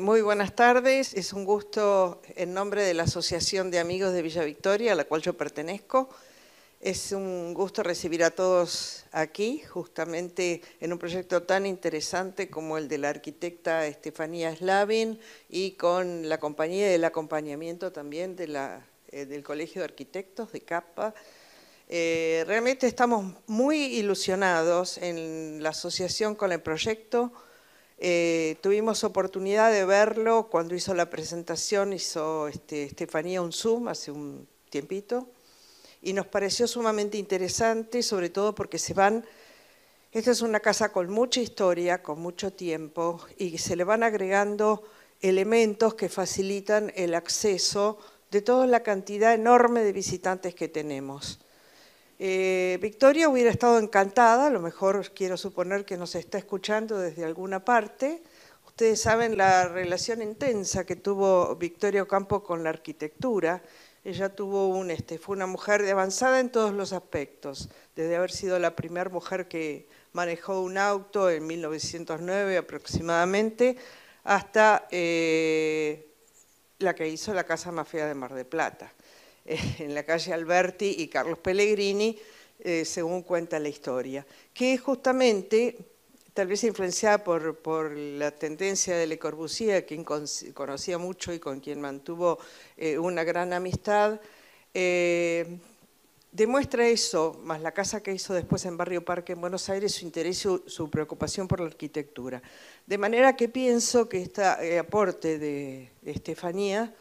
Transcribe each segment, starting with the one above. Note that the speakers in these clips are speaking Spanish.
muy buenas tardes. Es un gusto en nombre de la Asociación de Amigos de Villa Victoria, a la cual yo pertenezco. Es un gusto recibir a todos aquí, justamente en un proyecto tan interesante como el de la arquitecta Estefanía Slavin y con la compañía del acompañamiento también eh, del Colegio de Arquitectos de CAPA. Eh, realmente estamos muy ilusionados en la asociación con el proyecto eh, tuvimos oportunidad de verlo cuando hizo la presentación, hizo este, Estefanía un Zoom hace un tiempito, y nos pareció sumamente interesante, sobre todo porque se van, esta es una casa con mucha historia, con mucho tiempo, y se le van agregando elementos que facilitan el acceso de toda la cantidad enorme de visitantes que tenemos. Eh, Victoria hubiera estado encantada, a lo mejor quiero suponer que nos está escuchando desde alguna parte. Ustedes saben la relación intensa que tuvo Victoria Ocampo con la arquitectura. Ella tuvo un, este, fue una mujer avanzada en todos los aspectos, desde haber sido la primera mujer que manejó un auto en 1909 aproximadamente, hasta eh, la que hizo la Casa Mafia de Mar de Plata. Eh, en la calle Alberti y Carlos Pellegrini, eh, según cuenta la historia, que justamente, tal vez influenciada por, por la tendencia de Le Corbusier, quien conocía mucho y con quien mantuvo eh, una gran amistad, demuestra eso, más la casa que hizo después en Barrio Parque en Buenos Aires, su interés y su, preocupación por la arquitectura. De manera que pienso que este aporte de Estefanía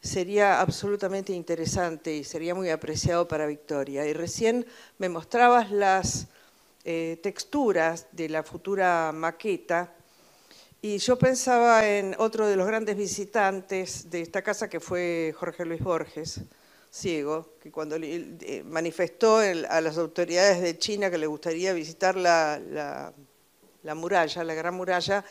sería absolutamente interesante y sería muy apreciado para Victoria. Y recién me mostrabas las eh, texturas de la futura maqueta y yo pensaba en otro de los grandes visitantes de esta casa que fue Jorge Luis Borges, ciego, que cuando eh, manifestó a las autoridades de China que le gustaría visitar la muralla, la gran muralla,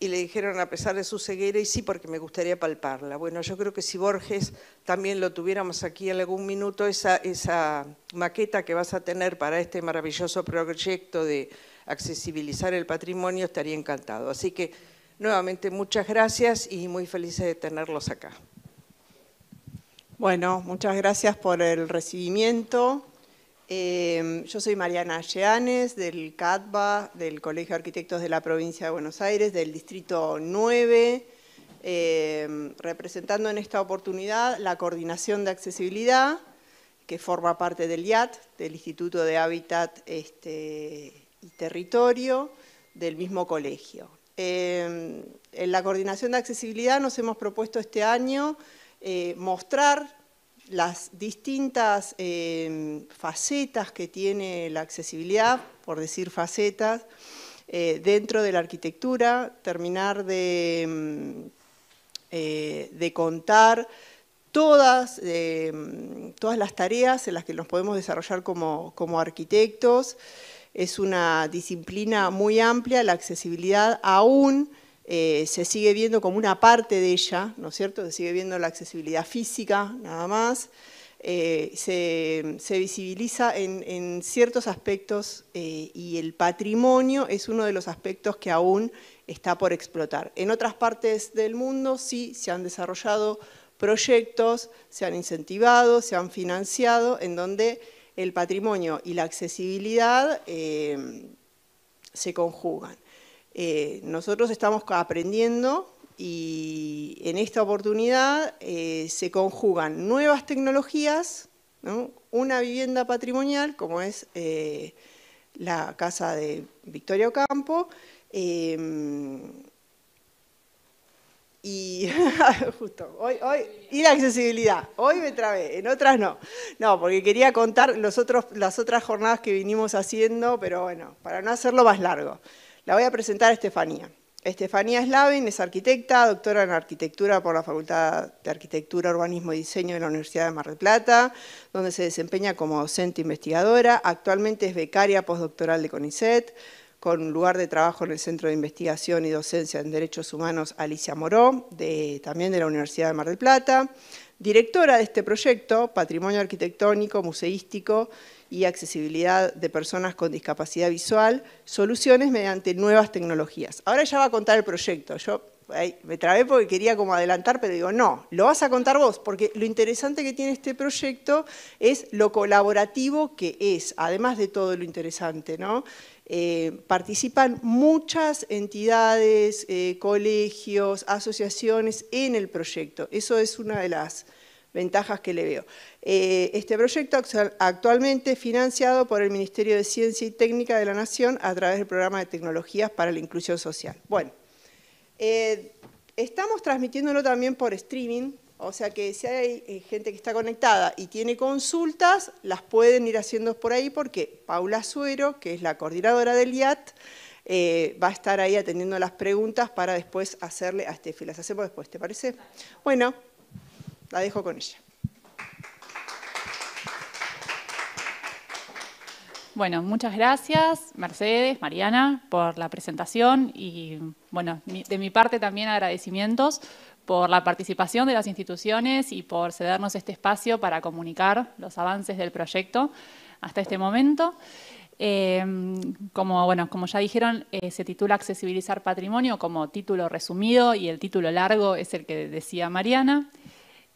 y le dijeron a pesar de su ceguera, y sí, porque me gustaría palparla. Bueno, yo creo que si Borges también lo tuviéramos aquí en algún minuto, esa, esa maqueta que vas a tener para este maravilloso proyecto de accesibilizar el patrimonio, estaría encantado. Así que, nuevamente, muchas gracias y muy felices de tenerlos acá. Bueno, muchas gracias por el recibimiento. Em, yo soy Mariana Lleanes, del CADBA, del Colegio de Arquitectos de la Provincia de Buenos Aires, del Distrito 9, em, representando en esta oportunidad la Coordinación de Accesibilidad, que forma parte del IAT, del Instituto de Hábitat este, y Territorio, del mismo colegio. Em, en la Coordinación de Accesibilidad nos hemos propuesto este año eh, mostrar las distintas em, facetas que tiene la accesibilidad, por decir facetas, eh, dentro de la arquitectura, terminar de, em, eh, contar todas, em, todas las tareas en las que nos podemos desarrollar como arquitectos. Es una disciplina muy amplia, la accesibilidad aún eh, se sigue viendo como una parte de ella, ¿no es cierto? Se sigue viendo la accesibilidad física, nada más. Eh, se, visibiliza en, ciertos aspectos eh, y el patrimonio es uno de los aspectos que aún está por explotar. En otras partes del mundo sí se han desarrollado proyectos, se han incentivado, se han financiado, en donde el patrimonio y la accesibilidad se conjugan. Eh, nosotros estamos aprendiendo y en esta oportunidad eh, se conjugan nuevas tecnologías, una vivienda patrimonial como es eh, la casa de Victoria Ocampo, em, y la accesibilidad, hoy me trabé, en otras no. No, porque quería contar las otras jornadas que vinimos haciendo, pero bueno, para no hacerlo más largo. La voy a presentar a Estefanía. Estefanía Slavin es arquitecta, doctora en arquitectura por la Facultad de Arquitectura, Urbanismo y Diseño de la Universidad de Mar del Plata, donde se desempeña como docente investigadora. Actualmente es becaria postdoctoral de CONICET, con lugar de trabajo en el Centro de Investigación y Docencia en Derechos Humanos Alicia Moró, también de la Universidad de Mar del Plata. Directora de este proyecto, Patrimonio Arquitectónico, Museístico y Accesibilidad de Personas con Discapacidad Visual, Soluciones mediante Nuevas Tecnologías. Ahora ella va a contar el proyecto. Yo me trabé porque quería como adelantar, pero digo, no, lo vas a contar vos, porque lo interesante que tiene este proyecto es lo colaborativo que es, además de todo lo interesante, ¿no? Eh, participan muchas entidades, eh, colegios, asociaciones en el proyecto. Eso es una de las ventajas que le veo. Eh, este proyecto actualmente es financiado por el Ministerio de Ciencia y Técnica de la Nación a través del Programa de Tecnologías para la Inclusión Social. Bueno, estamos transmitiéndolo también por streaming, o sea que si hay eh, gente que está conectada y tiene consultas, las pueden ir haciendo por ahí porque Paula Suero, que es la coordinadora del IAT, eh, va a estar ahí atendiendo las preguntas para después hacerle a Estefi. Las hacemos después, ¿te parece? Bueno, la dejo con ella. Bueno, muchas gracias, Mercedes, Mariana, por la presentación y, bueno, de mi parte también agradecimientos por la participación de las instituciones y por cedernos este espacio para comunicar los avances del proyecto hasta este momento. Eh, como, bueno, como ya dijeron, eh, se titula Accesibilizar Patrimonio como título resumido y el título largo es el que decía Mariana.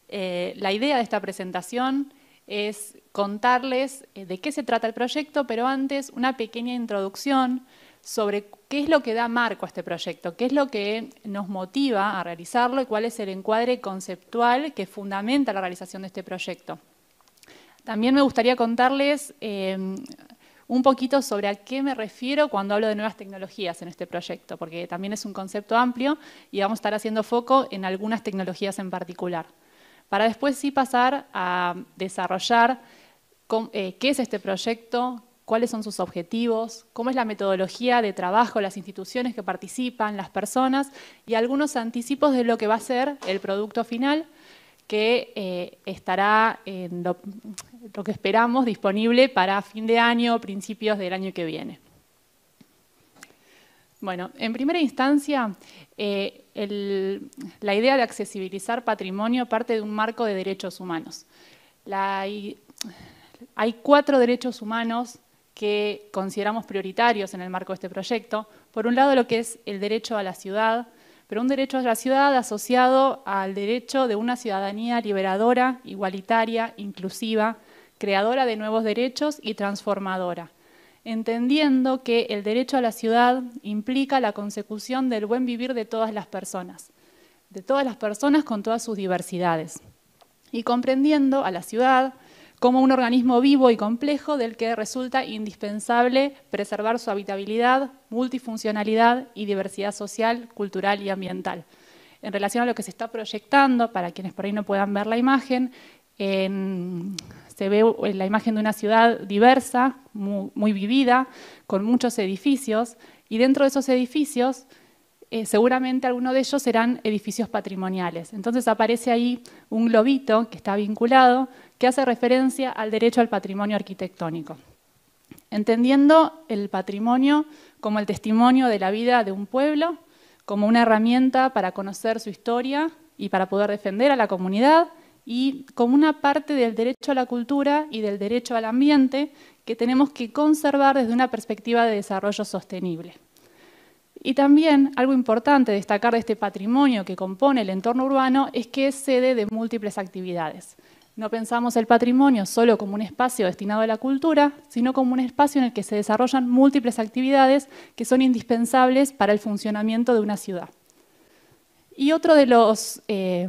Eh, la idea de esta presentación es contarles de qué se trata el proyecto, pero antes una pequeña introducción sobre qué es lo que da marco a este proyecto, qué es lo que nos motiva a realizarlo y cuál es el encuadre conceptual que fundamenta la realización de este proyecto. También me gustaría contarles eh, un poquito sobre a qué me refiero cuando hablo de nuevas tecnologías en este proyecto, porque también es un concepto amplio y vamos a estar haciendo foco en algunas tecnologías en particular, para después sí pasar a desarrollar eh, qué es este proyecto, cuáles son sus objetivos, cómo es la metodología de trabajo, las instituciones que participan, las personas y algunos anticipos de lo que va a ser el producto final que eh, estará en lo, que esperamos disponible para fin de año o principios del año que viene. Bueno, en primera instancia, eh, la idea de accesibilizar patrimonio parte de un marco de derechos humanos. hay cuatro derechos humanos que consideramos prioritarios en el marco de este proyecto. Por un lado, lo que es el derecho a la ciudad, pero un derecho a la ciudad asociado al derecho de una ciudadanía liberadora, igualitaria, inclusiva, creadora de nuevos derechos y transformadora, entendiendo que el derecho a la ciudad implica la consecución del buen vivir de todas las personas, de todas las personas con todas sus diversidades, y comprendiendo a la ciudad como un organismo vivo y complejo del que resulta indispensable preservar su habitabilidad, multifuncionalidad y diversidad social, cultural y ambiental. En relación a lo que se está proyectando, para quienes por ahí no puedan ver la imagen, se ve la imagen de una ciudad diversa, muy, vivida, con muchos edificios, y dentro de esos edificios eh, seguramente algunos de ellos serán edificios patrimoniales. Entonces aparece ahí un globito que está vinculado, que hace referencia al derecho al patrimonio arquitectónico, entendiendo el patrimonio como el testimonio de la vida de un pueblo, como una herramienta para conocer su historia y para poder defender a la comunidad, y como una parte del derecho a la cultura y del derecho al ambiente que tenemos que conservar desde una perspectiva de desarrollo sostenible. Y también algo importante destacar de este patrimonio que compone el entorno urbano es que es sede de múltiples actividades. No pensamos el patrimonio solo como un espacio destinado a la cultura, sino como un espacio en el que se desarrollan múltiples actividades que son indispensables para el funcionamiento de una ciudad. Y otro de los, eh,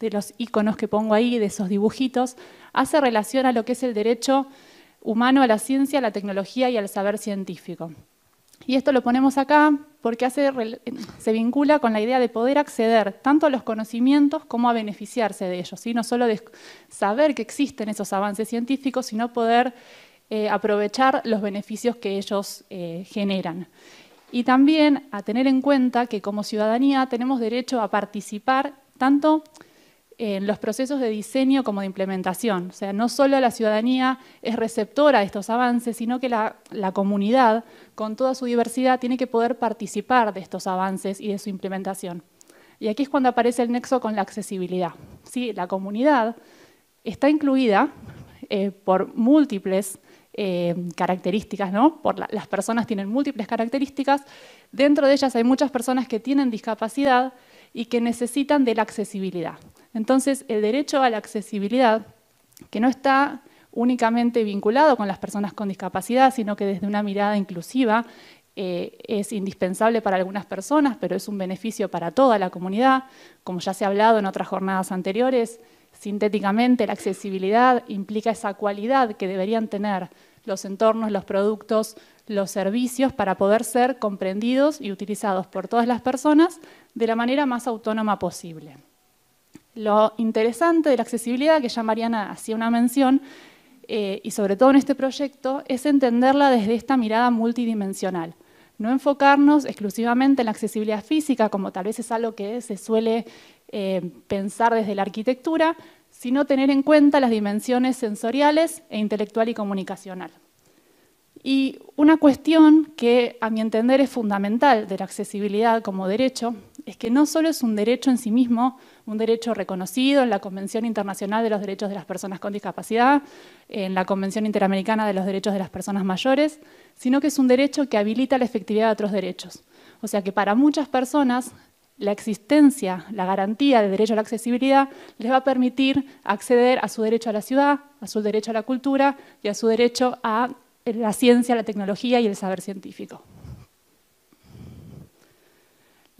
de los iconos que pongo ahí, de esos dibujitos, hace relación a lo que es el derecho humano a la ciencia, a la tecnología y al saber científico. Y esto lo ponemos acá porque se vincula con la idea de poder acceder tanto a los conocimientos como a beneficiarse de ellos, Y no solo de saber que existen esos avances científicos, sino poder eh, aprovechar los beneficios que ellos eh, generan. Y también a tener en cuenta que como ciudadanía tenemos derecho a participar tanto en los procesos de diseño como de implementación. O sea, no solo la ciudadanía es receptora de estos avances, sino que la, comunidad, con toda su diversidad, tiene que poder participar de estos avances y de su implementación. Y aquí es cuando aparece el nexo con la accesibilidad. ¿Sí? La comunidad está incluida eh, por múltiples eh, características, ¿no? Por las personas tienen múltiples características. Dentro de ellas hay muchas personas que tienen discapacidad y que necesitan de la accesibilidad. Entonces, el derecho a la accesibilidad, que no está únicamente vinculado con las personas con discapacidad, sino que desde una mirada inclusiva eh, es indispensable para algunas personas, pero es un beneficio para toda la comunidad. Como ya se ha hablado en otras jornadas anteriores, sintéticamente la accesibilidad implica esa cualidad que deberían tener los entornos, los productos, los servicios para poder ser comprendidos y utilizados por todas las personas de la manera más autónoma posible. Lo interesante de la accesibilidad, que ya Mariana hacía una mención, eh, y sobre todo en este proyecto, es entenderla desde esta mirada multidimensional. No enfocarnos exclusivamente en la accesibilidad física, como tal vez es algo que se suele eh, pensar desde la arquitectura, sino tener en cuenta las dimensiones sensoriales e intelectual y comunicacional. Y una cuestión que a mi entender es fundamental de la accesibilidad como derecho es que no solo es un derecho en sí mismo, un derecho reconocido en la Convención Internacional de los Derechos de las Personas con Discapacidad, en la Convención Interamericana de los Derechos de las Personas Mayores, sino que es un derecho que habilita la efectividad de otros derechos. O sea que para muchas personas la existencia, la garantía de derecho a la accesibilidad les va a permitir acceder a su derecho a la ciudad, a su derecho a la cultura y a su derecho a la ciencia, la tecnología y el saber científico.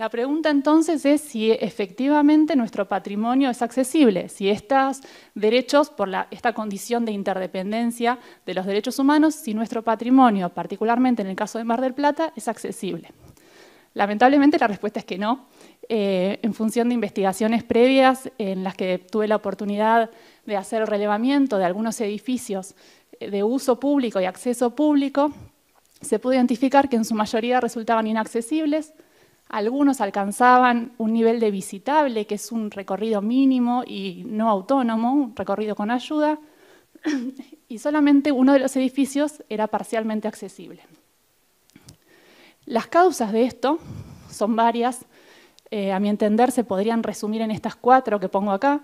La pregunta entonces es si efectivamente nuestro patrimonio es accesible, si estos derechos, por esta condición de interdependencia de los derechos humanos, si nuestro patrimonio, particularmente en el caso de Mar del Plata, es accesible. Lamentablemente la respuesta es que no. Eh, en función de investigaciones previas en las que tuve la oportunidad de hacer el relevamiento de algunos edificios eh, de uso público y acceso público, se pudo identificar que en su mayoría resultaban inaccesibles, algunos alcanzaban un nivel de visitable, que es un recorrido mínimo y no autónomo, un recorrido con ayuda, y solamente uno de los edificios era parcialmente accesible. Las causas de esto son varias, eh, a mi entender se podrían resumir en estas cuatro que pongo acá.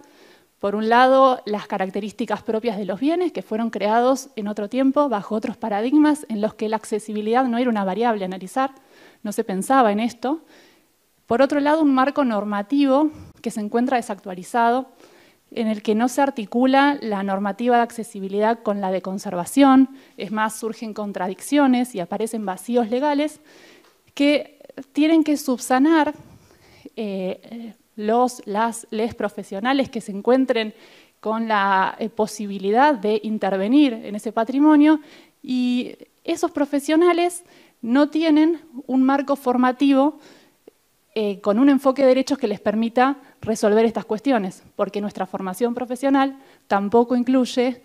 Por un lado, las características propias de los bienes que fueron creados en otro tiempo bajo otros paradigmas en los que la accesibilidad no era una variable a analizar no se pensaba en esto. Por otro lado, un marco normativo que se encuentra desactualizado, en el que no se articula la normativa de accesibilidad con la de conservación, es más, surgen contradicciones y aparecen vacíos legales que tienen que subsanar eh, los, las, leyes profesionales que se encuentren con la eh, posibilidad de intervenir en ese patrimonio y esos profesionales no tienen un marco formativo eh, con un enfoque de derechos que les permita resolver estas cuestiones, porque nuestra formación profesional tampoco incluye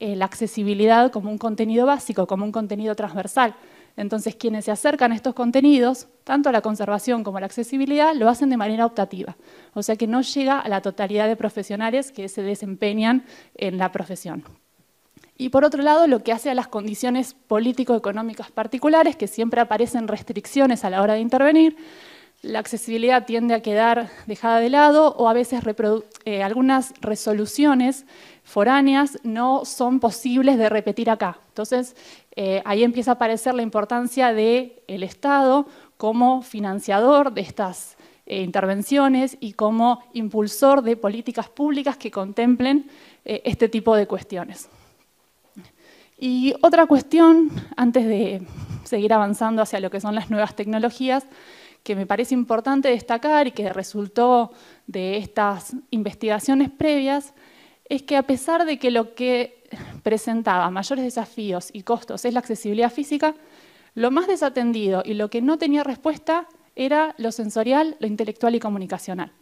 eh, la accesibilidad como un contenido básico, como un contenido transversal. Entonces, quienes se acercan a estos contenidos, tanto a la conservación como a la accesibilidad, lo hacen de manera optativa. O sea que no llega a la totalidad de profesionales que se desempeñan en la profesión. Y por otro lado, lo que hace a las condiciones político-económicas particulares, que siempre aparecen restricciones a la hora de intervenir, la accesibilidad tiende a quedar dejada de lado o a veces eh, algunas resoluciones foráneas no son posibles de repetir acá. Entonces, eh, ahí empieza a aparecer la importancia del Estado como financiador de estas eh, intervenciones y como impulsor de políticas públicas que contemplen este tipo de cuestiones. Y otra cuestión, antes de seguir avanzando hacia lo que son las nuevas tecnologías, que me parece importante destacar y que resultó de estas investigaciones previas, es que a pesar de que lo que presentaba mayores desafíos y costos es la accesibilidad física, lo más desatendido y lo que no tenía respuesta era lo sensorial, lo intelectual y comunicacional.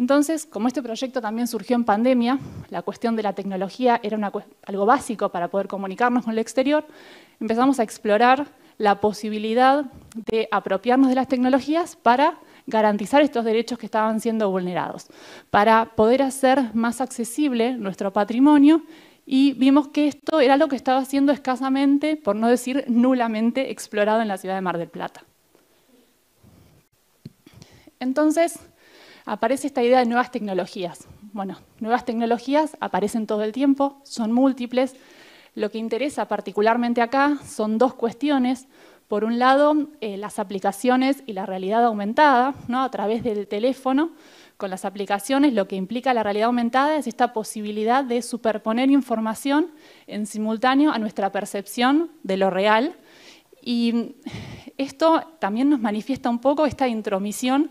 Entonces, como este proyecto también surgió en pandemia, la cuestión de la tecnología era algo básico para poder comunicarnos con el exterior, empezamos a explorar la posibilidad de apropiarnos de las tecnologías para garantizar estos derechos que estaban siendo vulnerados, para poder hacer más accesible nuestro patrimonio y vimos que esto era lo que estaba siendo escasamente, por no decir nulamente, explorado en la ciudad de Mar del Plata. Entonces, aparece esta idea de nuevas tecnologías. Bueno, nuevas tecnologías aparecen todo el tiempo, son múltiples. Lo que interesa particularmente acá son dos cuestiones. Por un lado, eh, las aplicaciones y la realidad aumentada, ¿no? a través del teléfono, con las aplicaciones lo que implica la realidad aumentada es esta posibilidad de superponer información en simultáneo a nuestra percepción de lo real. Y esto también nos manifiesta un poco esta intromisión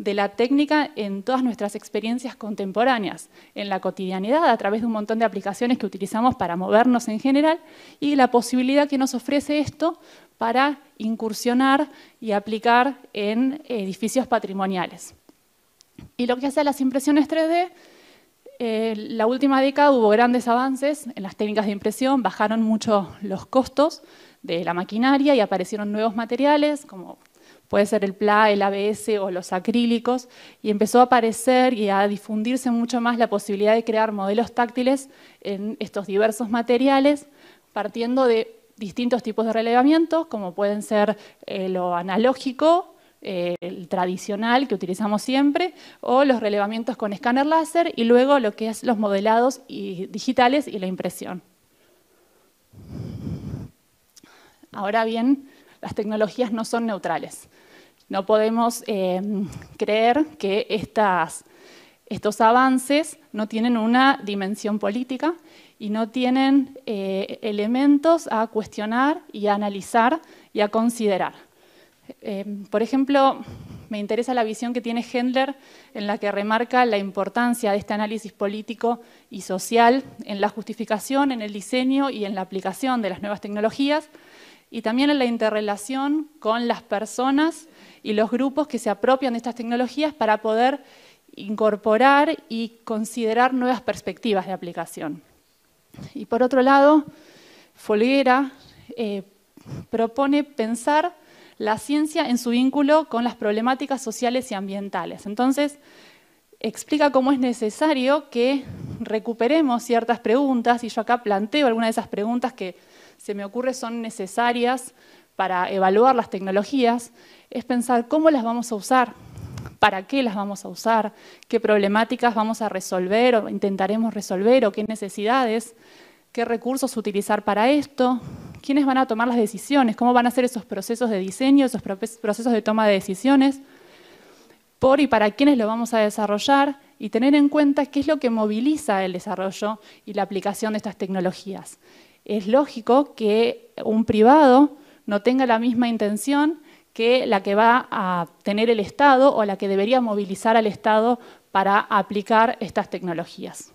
de la técnica en todas nuestras experiencias contemporáneas, en la cotidianidad, a través de un montón de aplicaciones que utilizamos para movernos en general, y la posibilidad que nos ofrece esto para incursionar y aplicar en edificios patrimoniales. Y lo que hace a las impresiones 3D, eh, la última década hubo grandes avances en las técnicas de impresión, bajaron mucho los costos de la maquinaria y aparecieron nuevos materiales como puede ser el PLA, el ABS o los acrílicos, y empezó a aparecer y a difundirse mucho más la posibilidad de crear modelos táctiles en estos diversos materiales, partiendo de distintos tipos de relevamientos, como pueden ser eh, lo analógico, eh, el tradicional que utilizamos siempre, o los relevamientos con escáner láser, y luego lo que es los modelados digitales y la impresión. Ahora bien, las tecnologías no son neutrales. No podemos em, creer que estos avances no tienen una dimensión política y no tienen eh, elementos a cuestionar y a analizar y a considerar. Em, por ejemplo, me interesa la visión que tiene Hendler en la que remarca la importancia de este análisis político y social en la justificación, en el diseño y en la aplicación de las nuevas tecnologías y también en la interrelación con las personas y los grupos que se apropian de estas tecnologías para poder incorporar y considerar nuevas perspectivas de aplicación. Y por otro lado, Folguera eh, propone pensar la ciencia en su vínculo con las problemáticas sociales y ambientales. Entonces, explica cómo es necesario que recuperemos ciertas preguntas, y yo acá planteo algunas de esas preguntas que se me ocurre son necesarias para evaluar las tecnologías es pensar cómo las vamos a usar, para qué las vamos a usar, qué problemáticas vamos a resolver o intentaremos resolver o qué necesidades, qué recursos utilizar para esto, quiénes van a tomar las decisiones, cómo van a ser esos procesos de diseño, esos procesos de toma de decisiones, por y para quiénes lo vamos a desarrollar y tener en cuenta qué es lo que moviliza el desarrollo y la aplicación de estas tecnologías. Es lógico que un privado no tenga la misma intención que la que va a tener el Estado o la que debería movilizar al Estado para aplicar estas tecnologías.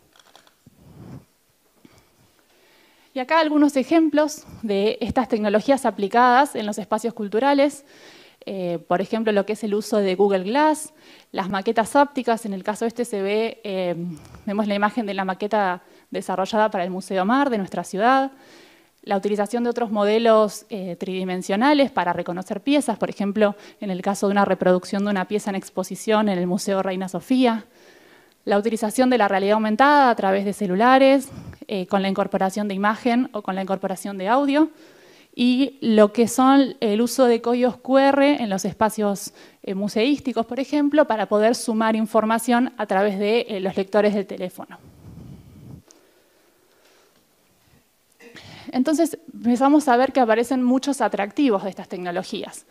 Y acá algunos ejemplos de estas tecnologías aplicadas en los espacios culturales. Eh, por ejemplo, lo que es el uso de Google Glass, las maquetas ópticas, en el caso este se ve, eh, vemos la imagen de la maqueta desarrollada para el Museo Mar de nuestra ciudad, la utilización de otros modelos eh, tridimensionales para reconocer piezas, por ejemplo, en el caso de una reproducción de una pieza en exposición en el Museo Reina Sofía, la utilización de la realidad aumentada a través de celulares, eh, con la incorporación de imagen o con la incorporación de audio, y lo que son el uso de códigos QR en los espacios eh, museísticos, por ejemplo, para poder sumar información a través de los lectores del teléfono. Entonces empezamos a ver que aparecen muchos atractivos de estas tecnologías.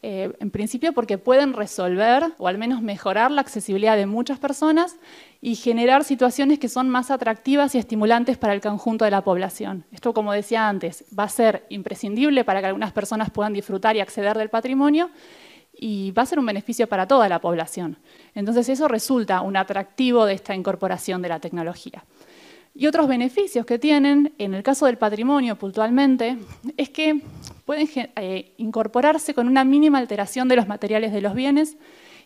Eh, en principio porque pueden resolver o al menos mejorar la accesibilidad de muchas personas y generar situaciones que son más atractivas y estimulantes para el conjunto de la población. Esto, como decía antes, va a ser imprescindible para que algunas personas puedan disfrutar y acceder del patrimonio y va a ser un beneficio para toda la población. Entonces eso resulta un atractivo de esta incorporación de la tecnología. Y otros beneficios que tienen, en el caso del patrimonio puntualmente, es que pueden eh, incorporarse con una mínima alteración de los materiales de los bienes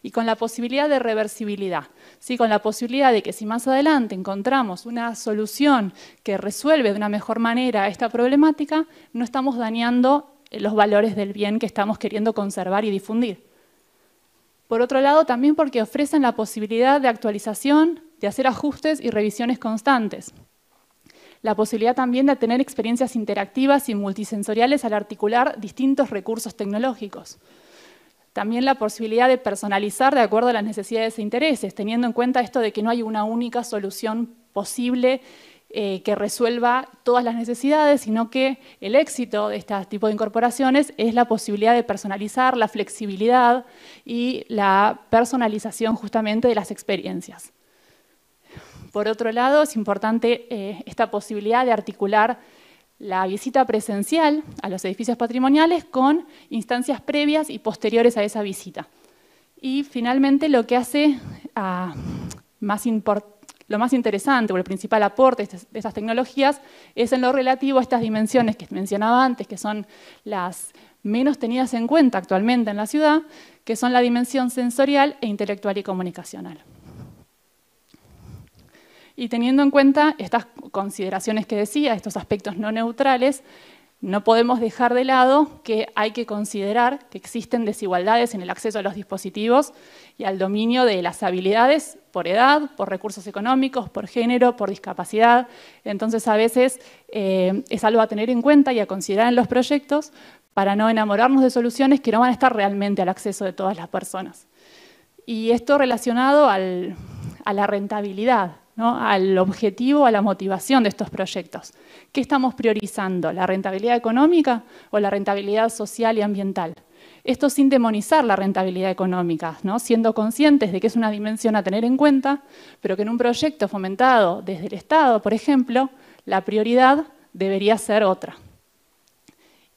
y con la posibilidad de reversibilidad, ¿sí? con la posibilidad de que si más adelante encontramos una solución que resuelve de una mejor manera esta problemática, no estamos dañando eh, los valores del bien que estamos queriendo conservar y difundir. Por otro lado, también porque ofrecen la posibilidad de actualización de hacer ajustes y revisiones constantes. La posibilidad también de tener experiencias interactivas y multisensoriales al articular distintos recursos tecnológicos. También la posibilidad de personalizar de acuerdo a las necesidades e intereses, teniendo en cuenta esto de que no hay una única solución posible eh, que resuelva todas las necesidades, sino que el éxito de este tipo de incorporaciones es la posibilidad de personalizar, la flexibilidad y la personalización justamente de las experiencias. Por otro lado, es importante eh, esta posibilidad de articular la visita presencial a los edificios patrimoniales con instancias previas y posteriores a esa visita. Y finalmente lo que hace ah, más lo más interesante o el principal aporte de estas tecnologías es en lo relativo a estas dimensiones que mencionaba antes, que son las menos tenidas en cuenta actualmente en la ciudad, que son la dimensión sensorial e intelectual y comunicacional y teniendo en cuenta estas consideraciones que decía, estos aspectos no neutrales, no podemos dejar de lado que hay que considerar que existen desigualdades en el acceso a los dispositivos y al dominio de las habilidades por edad, por recursos económicos, por género, por discapacidad. Entonces, a veces eh, es algo a tener en cuenta y a considerar en los proyectos para no enamorarnos de soluciones que no van a estar realmente al acceso de todas las personas. Y esto relacionado a la rentabilidad al objetivo, a la motivación de estos proyectos. ¿Qué estamos priorizando? ¿La rentabilidad económica o la rentabilidad social y ambiental? Esto sin demonizar la rentabilidad económica, siendo conscientes de que es una dimensión a tener en cuenta, pero que en un proyecto fomentado desde el Estado, por ejemplo, la prioridad debería ser otra.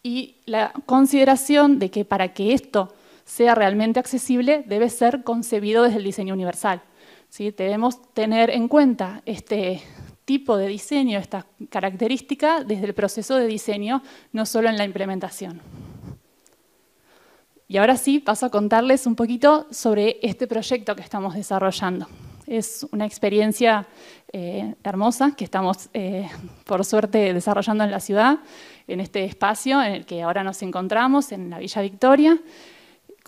Y la consideración de que para que esto sea realmente accesible debe ser concebido desde el diseño universal. Debemos tener en cuenta este tipo de diseño, esta característica, desde el proceso de diseño, no solo en la implementación. Y ahora sí, paso a contarles un poquito sobre este proyecto que estamos desarrollando. Es una experiencia eh, hermosa que estamos, eh, por suerte, desarrollando en la ciudad, en este espacio en el que ahora nos encontramos, en la Villa Victoria.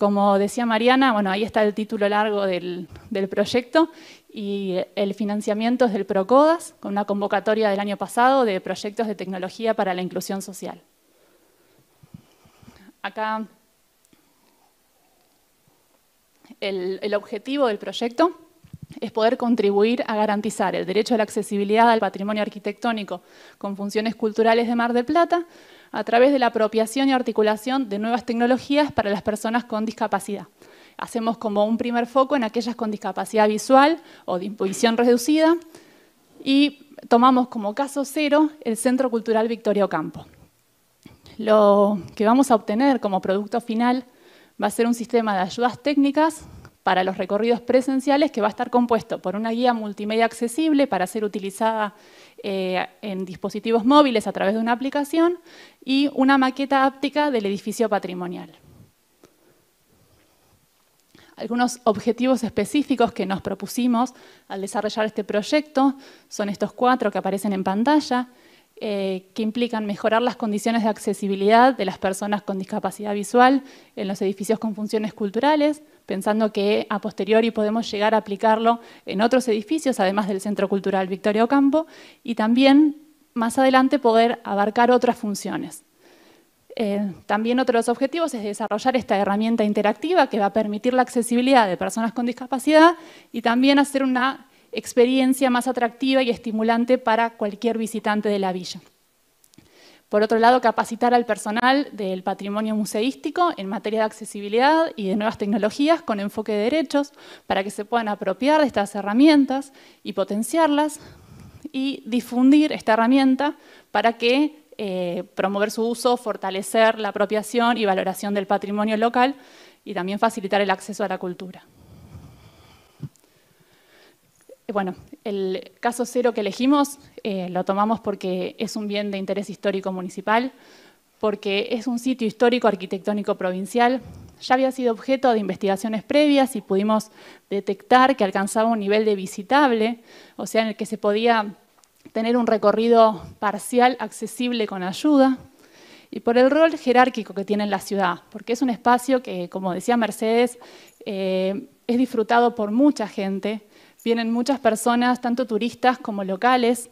Como decía Mariana, bueno, ahí está el título largo del, proyecto y el financiamiento es del PROCODAS, con una convocatoria del año pasado de proyectos de tecnología para la inclusión social. Acá el, el objetivo del proyecto es poder contribuir a garantizar el derecho a la accesibilidad al patrimonio arquitectónico con funciones culturales de Mar del Plata, a través de la apropiación y articulación de nuevas tecnologías para las personas con discapacidad. Hacemos como un primer foco en aquellas con discapacidad visual o de visión reducida y tomamos como caso cero el Centro Cultural Victorio Campo. Lo que vamos a obtener como producto final va a ser un sistema de ayudas técnicas para los recorridos presenciales que va a estar compuesto por una guía multimedia accesible para ser utilizada eh, en dispositivos móviles a través de una aplicación y una maqueta áptica del edificio patrimonial. Algunos objetivos específicos que nos propusimos al desarrollar este proyecto son estos cuatro que aparecen en pantalla, eh, que implican mejorar las condiciones de accesibilidad de las personas con discapacidad visual en los edificios con funciones culturales, pensando que a posteriori podemos llegar a aplicarlo en otros edificios, además del Centro Cultural Victoria Ocampo, y también más adelante poder abarcar otras funciones. Eh, también otro de los objetivos es desarrollar esta herramienta interactiva que va a permitir la accesibilidad de personas con discapacidad y también hacer una experiencia más atractiva y estimulante para cualquier visitante de la villa. Por otro lado, capacitar al personal del patrimonio museístico en materia de accesibilidad y de nuevas tecnologías con enfoque de derechos para que se puedan apropiar de estas herramientas y potenciarlas y difundir esta herramienta para que eh, promover su uso, fortalecer la apropiación y valoración del patrimonio local y también facilitar el acceso a la cultura. Eh, bueno, el caso cero que elegimos eh, lo tomamos porque es un bien de interés histórico municipal, porque es un sitio histórico arquitectónico provincial. Ya había sido objeto de investigaciones previas y pudimos detectar que alcanzaba un nivel de visitable, o sea, en el que se podía tener un recorrido parcial accesible con ayuda, y por el rol jerárquico que tiene la ciudad, porque es un espacio que, como decía Mercedes, eh, es disfrutado por mucha gente, Vienen muchas personas, tanto turistas como locales,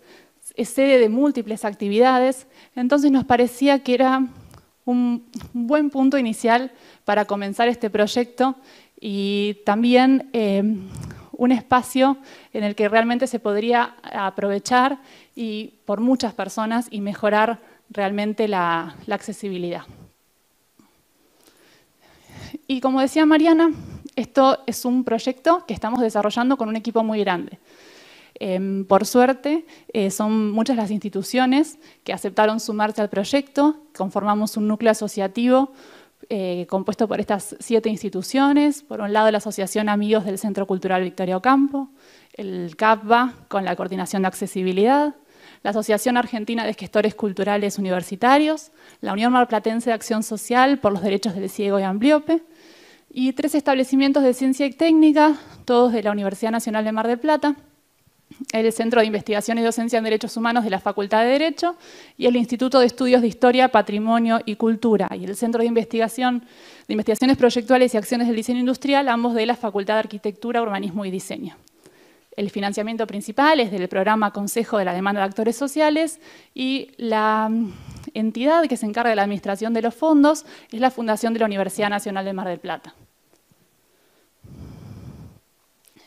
es sede de múltiples actividades, entonces nos parecía que era un buen punto inicial para comenzar este proyecto y también eh, un espacio en el que realmente se podría aprovechar y por muchas personas y mejorar realmente la accesibilidad. Y como decía Mariana, esto es un proyecto que estamos desarrollando con un equipo muy grande. Em, por suerte, eh, son muchas las instituciones que aceptaron sumarse al proyecto, conformamos un núcleo asociativo eh, compuesto por estas siete instituciones, por un lado la Asociación Amigos del Centro Cultural Victoria Ocampo, el CAPBA con la Coordinación de Accesibilidad, la Asociación Argentina de Gestores Culturales Universitarios, la Unión Marplatense de Acción Social por los Derechos del Ciego y Ambliope, y tres establecimientos de ciencia y técnica, todos de la Universidad Nacional de Mar del Plata, el Centro de Investigación y Docencia en Derechos Humanos de la Facultad de Derecho y el Instituto de Estudios de Historia, Patrimonio y Cultura y el Centro de Investigación de Investigaciones Proyectuales y Acciones del Diseño Industrial, ambos de la Facultad de Arquitectura, Urbanismo y Diseño. El financiamiento principal es del programa Consejo de la Demanda de Actores Sociales y la mm, entidad que se encarga de la administración de los fondos es la Fundación de la Universidad Nacional de Mar del Plata.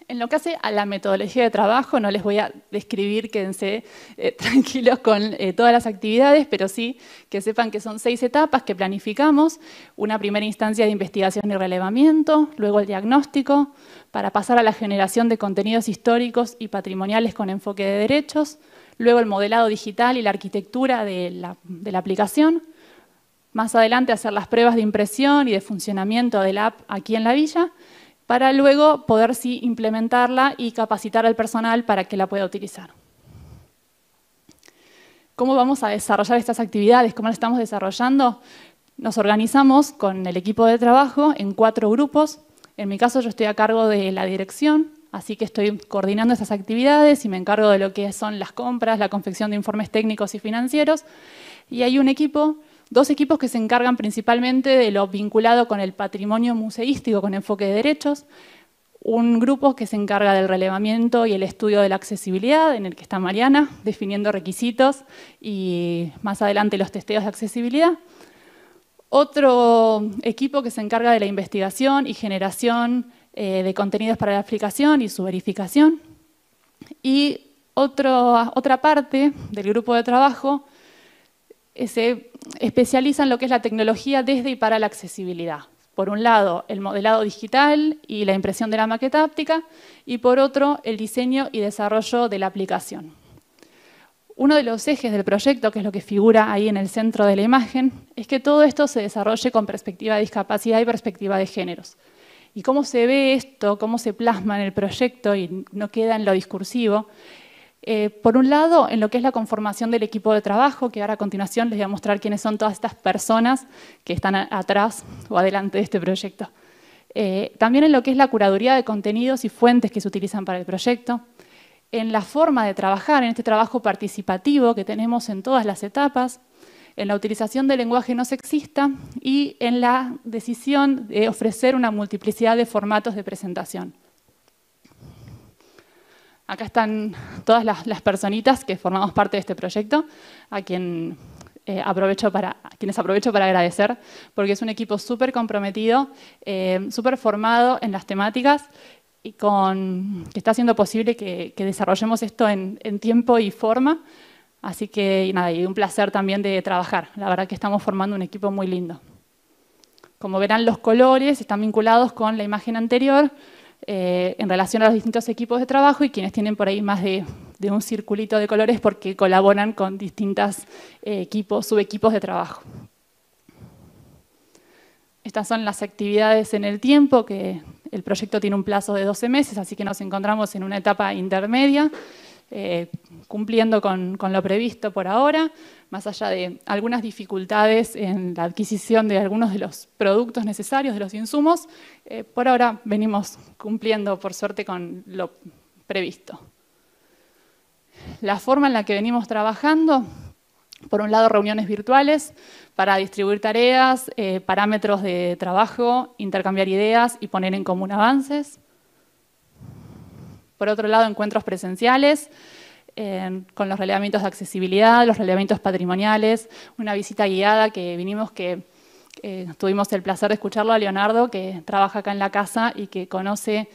En lo que hace a la metodología de trabajo, no les voy a describir, quédense eh, tranquilos con eh, todas las actividades, pero sí que sepan que son seis etapas que planificamos. Una primera instancia de investigación y relevamiento, luego el diagnóstico, para pasar a la generación de contenidos históricos y patrimoniales con enfoque de derechos, luego el modelado digital y la arquitectura de la, aplicación, más adelante hacer las pruebas de impresión y de funcionamiento del app aquí en la villa, para luego poder sí implementarla y capacitar al personal para que la pueda utilizar. ¿Cómo vamos a desarrollar estas actividades? ¿Cómo las estamos desarrollando? Nos organizamos con el equipo de trabajo en cuatro grupos, en mi caso yo estoy a cargo de la dirección, así que estoy coordinando esas actividades y me encargo de lo que son las compras, la confección de informes técnicos y financieros. Y hay un equipo, dos equipos que se encargan principalmente de lo vinculado con el patrimonio museístico con enfoque de derechos, un grupo que se encarga del relevamiento y el estudio de la accesibilidad, en el que está Mariana, definiendo requisitos y más adelante los testeos de accesibilidad. Otro equipo que se encarga de la investigación y generación eh, de contenidos para la aplicación y su verificación. Y otra parte del grupo de trabajo eh, se especializa en lo que es la tecnología desde y para la accesibilidad. Por un lado, el modelado digital y la impresión de la maqueta áptica, y por otro, el diseño y desarrollo de la aplicación. Uno de los ejes del proyecto, que es lo que figura ahí en el centro de la imagen, es que todo esto se desarrolle con perspectiva de discapacidad y perspectiva de géneros. Y cómo se ve esto, cómo se plasma en el proyecto y no queda en lo discursivo, eh, por un lado, en lo que es la conformación del equipo de trabajo, que ahora a continuación les voy a mostrar quiénes son todas estas personas que están atrás o adelante de este proyecto. Eh, también en lo que es la curaduría de contenidos y fuentes que se utilizan para el proyecto, en la forma de trabajar, en este trabajo participativo que tenemos en todas las etapas, en la utilización del lenguaje no sexista y en la decisión de ofrecer una multiplicidad de formatos de presentación. Acá están todas las, personitas que formamos parte de este proyecto, a eh, para, quienes aprovecho para agradecer, porque es un equipo súper comprometido, eh, súper formado en las temáticas y con, que está haciendo posible que, desarrollemos esto en, tiempo y forma. Así que nada, y un placer también de trabajar. La verdad que estamos formando un equipo muy lindo. Como verán, los colores están vinculados con la imagen anterior eh, en relación a los distintos equipos de trabajo y quienes tienen por ahí más de, un circulito de colores porque colaboran con distintos eh, equipos, subequipos de trabajo. Estas son las actividades en el tiempo que, el proyecto tiene un plazo de 12 meses, así que nos encontramos en una etapa intermedia, eh, cumpliendo con, lo previsto por ahora, más allá de algunas dificultades en la adquisición de algunos de los productos necesarios, de los insumos, eh, por ahora venimos cumpliendo, por suerte, con lo previsto. La forma en la que venimos trabajando, por un lado reuniones virtuales, para distribuir tareas, eh, parámetros de trabajo, intercambiar ideas y poner en común avances. Por otro lado, encuentros presenciales, eh, con los relevamientos de accesibilidad, los relevamientos patrimoniales, una visita guiada que vinimos que tuvimos el placer de escucharlo a Leonardo, que trabaja acá en la casa y que conoce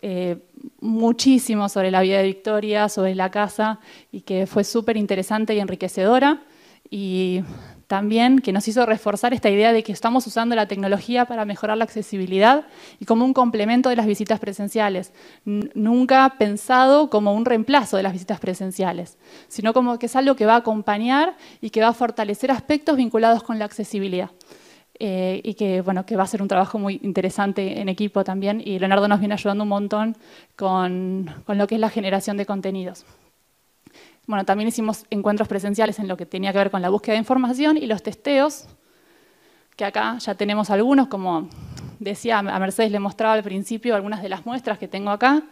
eh, muchísimo sobre la vida de Victoria, sobre la casa, y que fue súper interesante y enriquecedora. Y también que nos hizo reforzar esta idea de que estamos usando la tecnología para mejorar la accesibilidad y como un complemento de las visitas presenciales. nunca pensado como un reemplazo de las visitas presenciales, sino como que es algo que va a acompañar y que va a fortalecer aspectos vinculados con la accesibilidad. Eh, y que, bueno, que va a ser un trabajo muy interesante en equipo también, y Leonardo nos viene ayudando un montón con lo que es la generación de contenidos. Bueno, también hicimos encuentros presenciales en lo que tenía que ver con la búsqueda de información y los testeos, que acá ya tenemos algunos, como decía, a Mercedes le mostraba al principio algunas de las muestras que tengo acá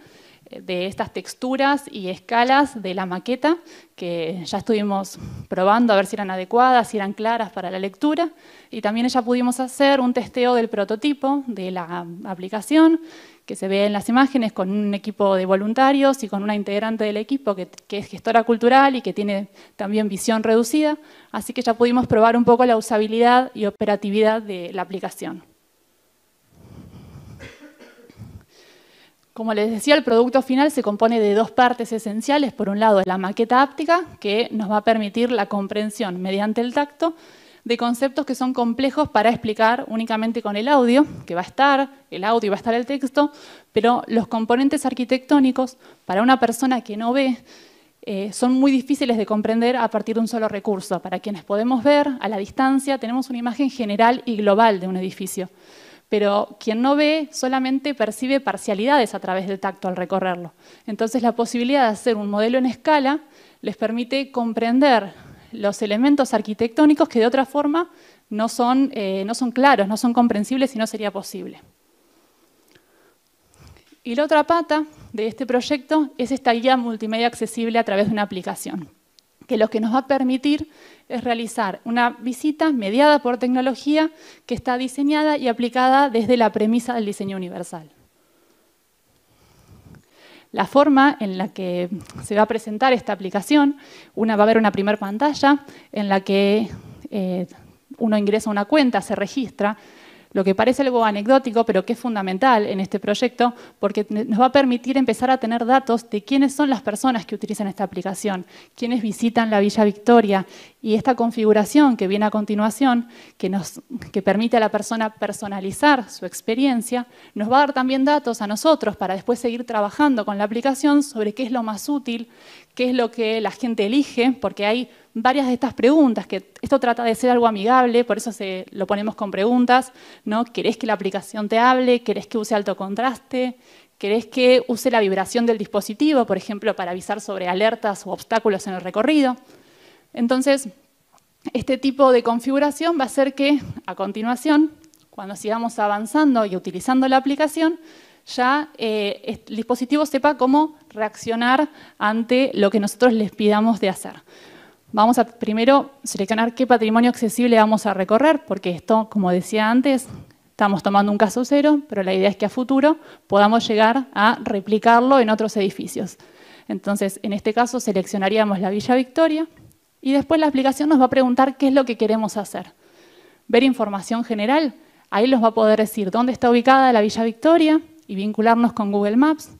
de estas texturas y escalas de la maqueta que ya estuvimos probando a ver si eran adecuadas, si eran claras para la lectura. Y también ya pudimos hacer un testeo del prototipo de la aplicación que se ve en las imágenes con un equipo de voluntarios y con una integrante del equipo que, que es gestora cultural y que tiene también visión reducida. Así que ya pudimos probar un poco la usabilidad y operatividad de la aplicación. Como les decía, el producto final se compone de dos partes esenciales. Por un lado, la maqueta áptica, que nos va a permitir la comprensión mediante el tacto de conceptos que son complejos para explicar únicamente con el audio, que va a estar, el audio va a estar el texto, pero los componentes arquitectónicos, para una persona que no ve, eh, son muy difíciles de comprender a partir de un solo recurso. Para quienes podemos ver a la distancia, tenemos una imagen general y global de un edificio pero quien no ve solamente percibe parcialidades a través del tacto al recorrerlo. Entonces la posibilidad de hacer un modelo en escala les permite comprender los elementos arquitectónicos que de otra forma no son, eh, no son claros, no son comprensibles y no sería posible. Y la otra pata de este proyecto es esta guía multimedia accesible a través de una aplicación que lo que nos va a permitir es realizar una visita mediada por tecnología que está diseñada y aplicada desde la premisa del diseño universal. La forma en la que se va a presentar esta aplicación, una, va a haber una primera pantalla en la que eh, uno ingresa una cuenta, se registra, lo que parece algo anecdótico, pero que es fundamental en este proyecto, porque nos va a permitir empezar a tener datos de quiénes son las personas que utilizan esta aplicación, quiénes visitan la Villa Victoria y esta configuración que viene a continuación, que, nos, que permite a la persona personalizar su experiencia, nos va a dar también datos a nosotros para después seguir trabajando con la aplicación sobre qué es lo más útil, qué es lo que la gente elige, porque hay varias de estas preguntas, que esto trata de ser algo amigable, por eso lo ponemos con preguntas, ¿no? ¿Querés que la aplicación te hable? ¿Querés que use alto contraste? ¿Querés que use la vibración del dispositivo, por ejemplo, para avisar sobre alertas o obstáculos en el recorrido? Entonces, este tipo de configuración va a hacer que, a continuación, cuando sigamos avanzando y utilizando la aplicación, ya eh, el dispositivo sepa cómo reaccionar ante lo que nosotros les pidamos de hacer. Vamos a primero seleccionar qué patrimonio accesible vamos a recorrer, porque esto, como decía antes, estamos tomando un caso cero, pero la idea es que a futuro podamos llegar a replicarlo en otros edificios. Entonces, en este caso seleccionaríamos la Villa Victoria y después la aplicación nos va a preguntar qué es lo que queremos hacer. Ver información general, ahí nos va a poder decir dónde está ubicada la Villa Victoria, y vincularnos con Google Maps,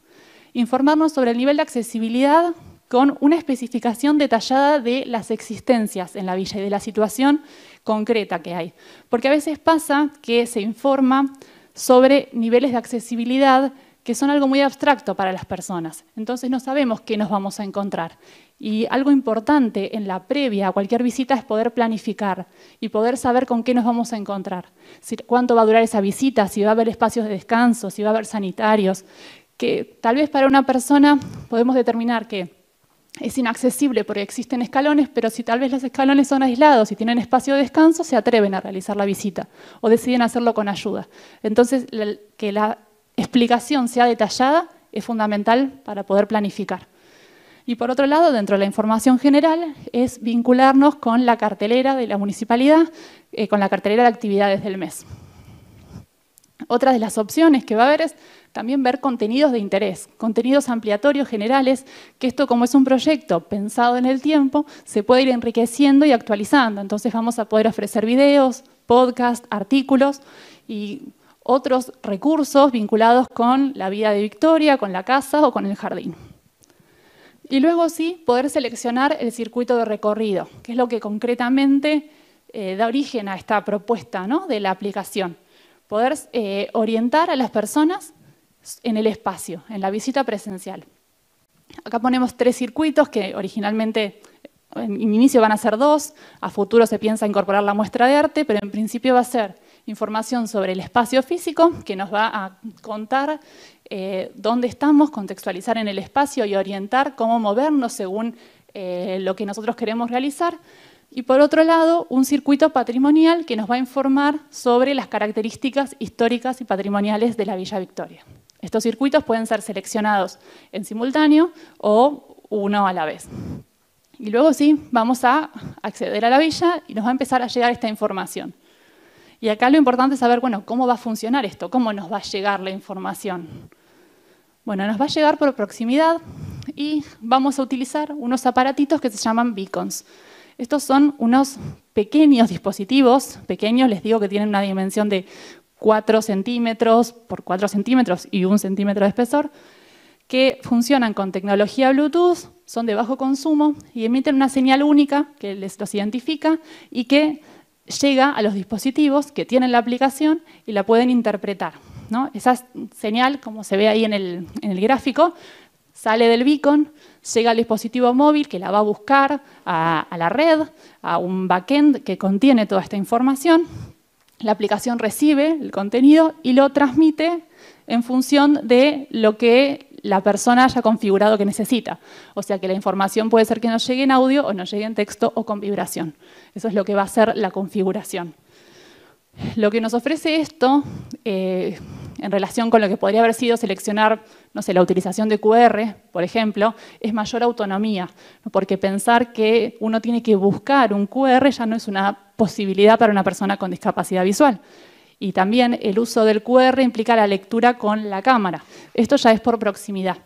informarnos sobre el nivel de accesibilidad con una especificación detallada de las existencias en la villa y de la situación concreta que hay. Porque a veces pasa que se informa sobre niveles de accesibilidad que son algo muy abstracto para las personas. Entonces no sabemos qué nos vamos a encontrar. Y algo importante en la previa a cualquier visita es poder planificar y poder saber con qué nos vamos a encontrar. cuánto va a durar esa visita, si va a haber espacios de descanso, si va a haber sanitarios. Que tal vez para una persona podemos determinar que es inaccesible porque existen escalones, pero si tal vez los escalones son aislados y tienen espacio de descanso, se atreven a realizar la visita o deciden hacerlo con ayuda. Entonces, que la explicación sea detallada es fundamental para poder planificar. Y por otro lado, dentro de la información general, es vincularnos con la cartelera de la municipalidad, eh, con la cartelera de actividades del mes. Otra de las opciones que va a haber es también ver contenidos de interés, contenidos ampliatorios generales, que esto como es un proyecto pensado en el tiempo, se puede ir enriqueciendo y actualizando. Entonces vamos a poder ofrecer videos, podcasts, artículos y otros recursos vinculados con la vida de Victoria, con la casa o con el jardín. Y luego sí, poder seleccionar el circuito de recorrido, que es lo que concretamente eh, da origen a esta propuesta de la aplicación. Poder eh, orientar a las personas en el espacio, en la visita presencial. Acá ponemos tres circuitos que originalmente en inicio van a ser dos, a futuro se piensa incorporar la muestra de arte, pero en principio va a ser información sobre el espacio físico que nos va a contar eh, dónde estamos, contextualizar en el espacio y orientar cómo movernos según eh, lo que nosotros queremos realizar. Y por otro lado, un circuito patrimonial que nos va a informar sobre las características históricas y patrimoniales de la Villa Victoria. Estos circuitos pueden ser seleccionados en simultáneo o uno a la vez. Y luego sí, vamos a acceder a la villa y nos va a empezar a llegar esta información. Y acá lo importante es saber, bueno, ¿cómo va a funcionar esto? ¿Cómo nos va a llegar la información? Bueno, nos va a llegar por proximidad y vamos a utilizar unos aparatitos que se llaman beacons. Estos son unos pequeños dispositivos, pequeños, les digo que tienen una dimensión de 4 centímetros por 4 centímetros y un centímetro de espesor, que funcionan con tecnología Bluetooth, son de bajo consumo y emiten una señal única que les los identifica y que llega a los dispositivos que tienen la aplicación y la pueden interpretar. Esa señal, como se ve ahí en el, gráfico, sale del beacon, llega al dispositivo móvil que la va a buscar a, a, la red, a un backend que contiene toda esta información. La aplicación recibe el contenido y lo transmite en función de lo que la persona haya configurado que necesita. O sea que la información puede ser que nos llegue en audio o nos llegue en texto o con vibración. Eso es lo que va a ser la configuración. Lo que nos ofrece esto, eh, en relación con lo que podría haber sido seleccionar, no sé, la utilización de QR, por ejemplo, es mayor autonomía, porque pensar que uno tiene que buscar un QR ya no es una posibilidad para una persona con discapacidad visual. Y también el uso del QR implica la lectura con la cámara. Esto ya es por proximidad.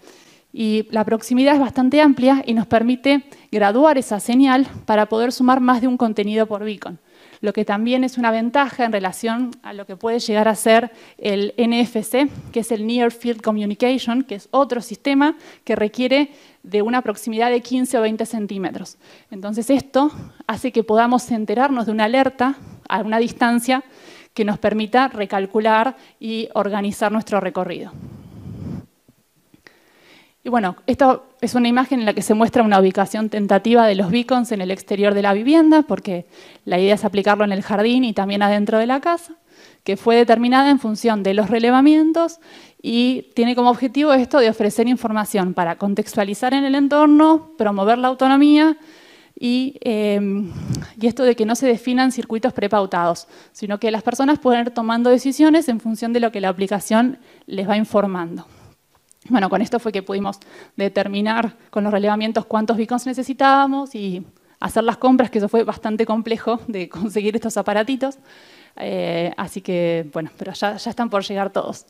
Y la proximidad es bastante amplia y nos permite graduar esa señal para poder sumar más de un contenido por beacon, lo que también es una ventaja en relación a lo que puede llegar a ser el NFC, que es el Near Field Communication, que es otro sistema que requiere de una proximidad de 15 o 20 centímetros. Entonces esto hace que podamos enterarnos de una alerta a una distancia que nos permita recalcular y organizar nuestro recorrido. Y bueno, esta es una imagen en la que se muestra una ubicación tentativa de los beacons en el exterior de la vivienda, porque la idea es aplicarlo en el jardín y también adentro de la casa, que fue determinada en función de los relevamientos y tiene como objetivo esto de ofrecer información para contextualizar en el entorno, promover la autonomía, Em, y, esto de que no se definan circuitos prepautados, sino que las personas pueden ir tomando decisiones en función de lo que la aplicación les va informando. Bueno, con esto fue que pudimos determinar con los relevamientos cuántos beacons necesitábamos y hacer las compras, que eso fue bastante complejo de conseguir estos aparatitos. Eh, así que, bueno, pero ya están por llegar todos.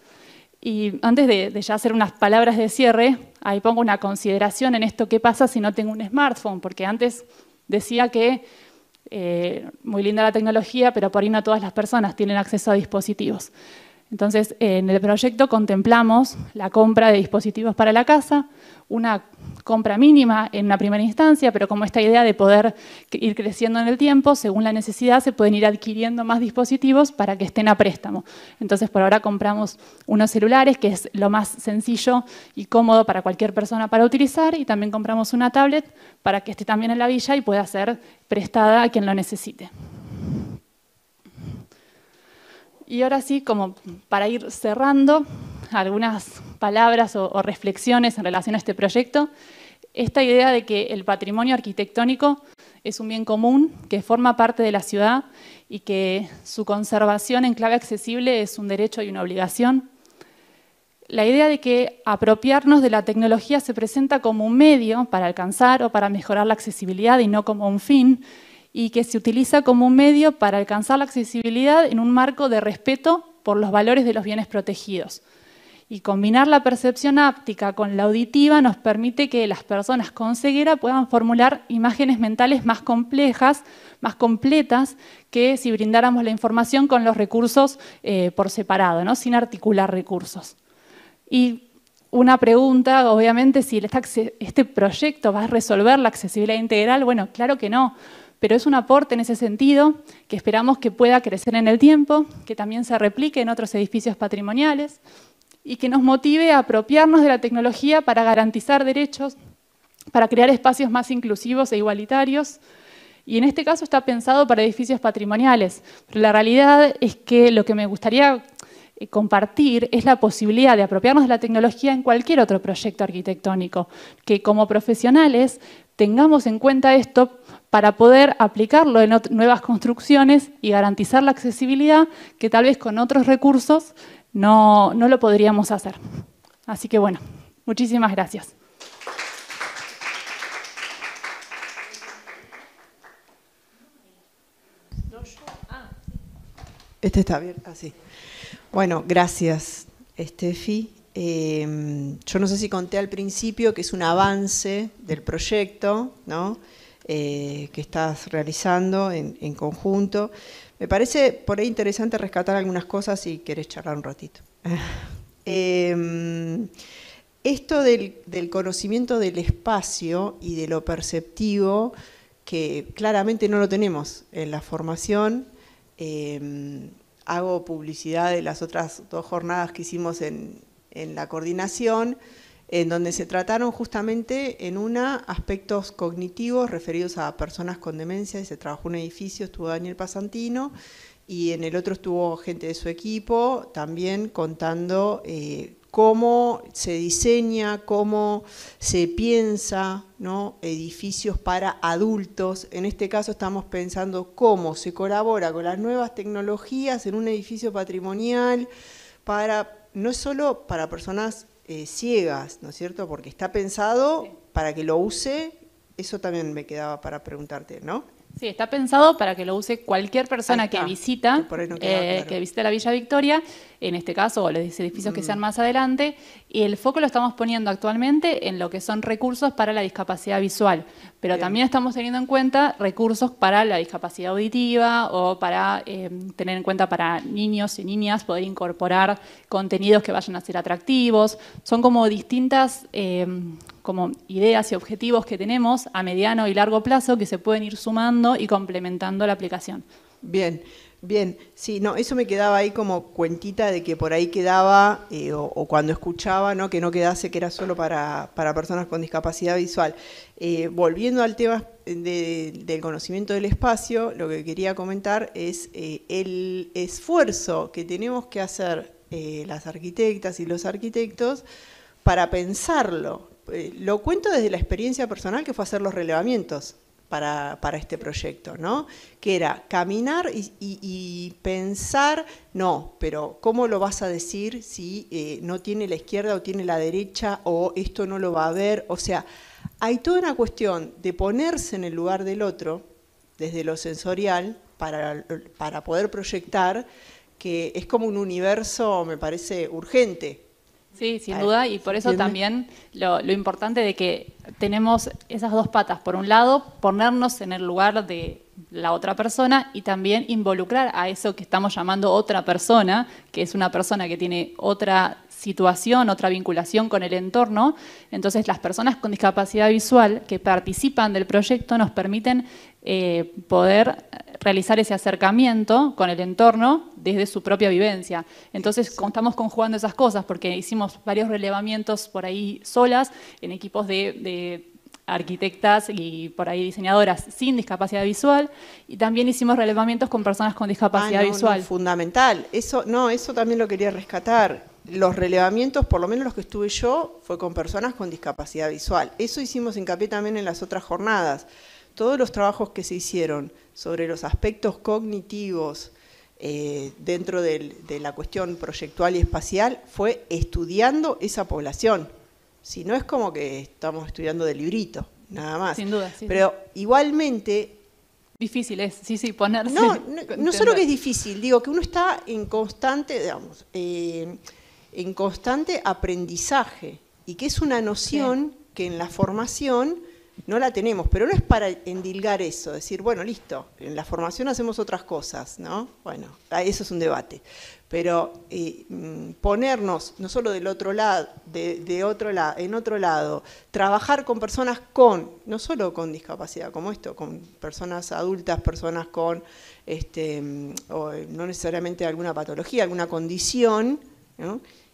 Y antes de, ya hacer unas palabras de cierre, ahí pongo una consideración en esto qué pasa si no tengo un smartphone, porque antes decía que eh, muy linda la tecnología, pero por ahí no todas las personas tienen acceso a dispositivos. Entonces, en el proyecto contemplamos la compra de dispositivos para la casa, una compra mínima en una primera instancia, pero como esta idea de poder ir creciendo en el tiempo, según la necesidad se pueden ir adquiriendo más dispositivos para que estén a préstamo. Entonces por ahora compramos unos celulares, que es lo más sencillo y cómodo para cualquier persona para utilizar, y también compramos una tablet para que esté también en la villa y pueda ser prestada a quien lo necesite. Y ahora sí, como para ir cerrando, algunas palabras o, reflexiones en relación a este proyecto, esta idea de que el patrimonio arquitectónico es un bien común que forma parte de la ciudad y que su conservación en clave accesible es un derecho y una obligación. La idea de que apropiarnos de la tecnología se presenta como un medio para alcanzar o para mejorar la accesibilidad y no como un fin, y que se utiliza como un medio para alcanzar la accesibilidad en un marco de respeto por los valores de los bienes protegidos. Y combinar la percepción áptica con la auditiva nos permite que las personas con ceguera puedan formular imágenes mentales más complejas, más completas, que si brindáramos la información con los recursos eh, por separado, ¿no? sin articular recursos. Y una pregunta, obviamente, si este proyecto va a resolver la accesibilidad integral, bueno, claro que no, pero es un aporte en ese sentido que esperamos que pueda crecer en el tiempo, que también se replique en otros edificios patrimoniales, y que nos motive a apropiarnos de la tecnología para garantizar derechos, para crear espacios más inclusivos e igualitarios. Y en este caso está pensado para edificios patrimoniales, pero la realidad es que lo que me gustaría eh, compartir es la posibilidad de apropiarnos de la tecnología en cualquier otro proyecto arquitectónico, que como profesionales tengamos en cuenta esto para poder aplicarlo en nuevas construcciones y garantizar la accesibilidad que tal vez con otros recursos no, no lo podríamos hacer. Así que bueno, muchísimas gracias. Este está bien, así. Ah, bueno, gracias, Steffi. Em, yo no sé si conté al principio que es un avance del proyecto ¿no? Eh, que estás realizando en conjunto. Me parece por ahí interesante rescatar algunas cosas si querés charlar un ratito. Em, esto del, conocimiento del espacio y de lo perceptivo, que claramente no lo tenemos en la formación, em, hago publicidad de las otras dos jornadas que hicimos en la coordinación, en donde se trataron justamente en una aspectos cognitivos referidos a personas con demencia, y se trabajó un edificio, estuvo Daniel Pasantino, y en el otro estuvo gente de su equipo también contando eh, cómo se diseña, cómo se piensa ¿no? edificios para adultos. En este caso estamos pensando cómo se colabora con las nuevas tecnologías en un edificio patrimonial para no solo para personas eh, ciegas, ¿no es cierto? Porque está pensado para que lo use, eso también me quedaba para preguntarte, ¿no? Sí, está pensado para que lo use cualquier persona que visita, que, eh, la Villa Victoria en este caso, o los edificios que mm. sean más adelante. Y el foco lo estamos poniendo actualmente en lo que son recursos para la discapacidad visual, pero también estamos teniendo en cuenta recursos para la discapacidad auditiva o para eh, tener en cuenta para niños y niñas poder incorporar contenidos que vayan a ser atractivos. Son como distintas... Eh, como ideas y objetivos que tenemos a mediano y largo plazo que se pueden ir sumando y complementando la aplicación. Bien, Bien, sí, no, eso me quedaba ahí como cuentita de que por ahí quedaba, eh, o, cuando escuchaba, ¿no? que no quedase que era solo para, para personas con discapacidad visual. Eh, volviendo al tema del conocimiento del espacio, lo que quería comentar es eh, el esfuerzo que tenemos que hacer las arquitectas y los arquitectos para pensarlo. lo cuento desde la experiencia personal que fue hacer los relevamientos para, para este proyecto, ¿no? Que era caminar y, pensar, no, pero ¿cómo lo vas a decir si eh, no tiene la izquierda o tiene la derecha o esto no lo va a ver? O sea, hay toda una cuestión de ponerse en el lugar del otro, desde lo sensorial, para, para poder proyectar, que es como un universo, me parece, urgente, Sí, sin duda, y por eso también lo, importante de que tenemos esas dos patas. Por un lado, ponernos en el lugar de la otra persona y también involucrar a eso que estamos llamando otra persona, que es una persona que tiene otra situación, otra vinculación con el entorno. Entonces, las personas con discapacidad visual que participan del proyecto nos permiten eh, poder realizar ese acercamiento con el entorno desde su propia vivencia. Entonces estamos conjugando esas cosas porque hicimos varios relevamientos por ahí solas en equipos de, arquitectas y por ahí diseñadoras sin discapacidad visual y también hicimos relevamientos con personas con discapacidad ah, visual. fundamental. Eso no, eso también lo quería rescatar. Los relevamientos, por lo menos los que estuve yo, fue con personas con discapacidad visual. Eso hicimos hincapié también en las otras jornadas todos los trabajos que se hicieron sobre los aspectos cognitivos eh, dentro de la cuestión proyectual y espacial fue estudiando esa población. Si no es como que estamos estudiando de librito, nada más. Sin duda, Pero igualmente... Difícil es, sí, sí, ponerse... No, no, solo que es difícil, digo que uno está en constante, digamos, eh, en constante aprendizaje y que es una noción que en la formación no la tenemos, pero no es para endilgar eso, decir, bueno, listo, en la formación hacemos otras cosas, ¿no? Bueno, eso es un debate. Pero eh, mm, ponernos, no solo del otro lado, de, otro lado, en otro lado, trabajar con personas con, no solo con discapacidad como esto, con personas adultas, personas con, este, mm, o eh, no necesariamente alguna patología, alguna condición,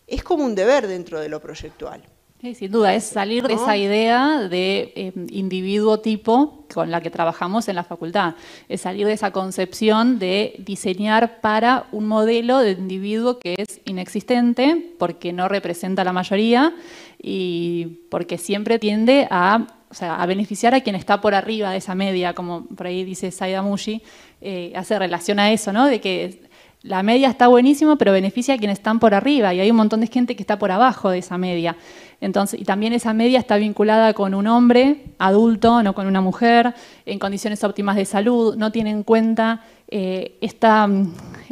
es como un deber dentro de lo proyectual sin duda, es salir de esa idea de em, individuo tipo con la que trabajamos en la facultad, es salir de esa concepción de diseñar para un modelo de individuo que es inexistente porque no representa a la mayoría y porque siempre tiende a, beneficiar a quien está por arriba de esa media, como por ahí dice Saida Mushi, eh, hace relación a eso, ¿no? De que la media está buenísima, pero beneficia a quienes están por arriba y hay un montón de gente que está por abajo de esa media. Entonces, y también esa media está vinculada con un hombre adulto, no con una mujer, en condiciones óptimas de salud, no tiene en cuenta eh, esta